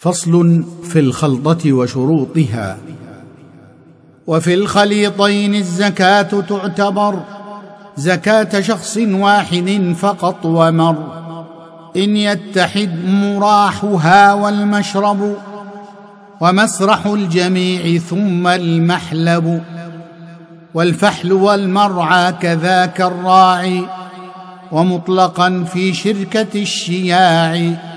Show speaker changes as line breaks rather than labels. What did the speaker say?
فصل في الخلطه وشروطها وفي
الخليطين الزكاه تعتبر زكاه شخص واحد فقط ومر ان يتحد مراحها والمشرب ومسرح الجميع ثم المحلب والفحل والمرعى كذاك الراعي ومطلقا في شركه الشياع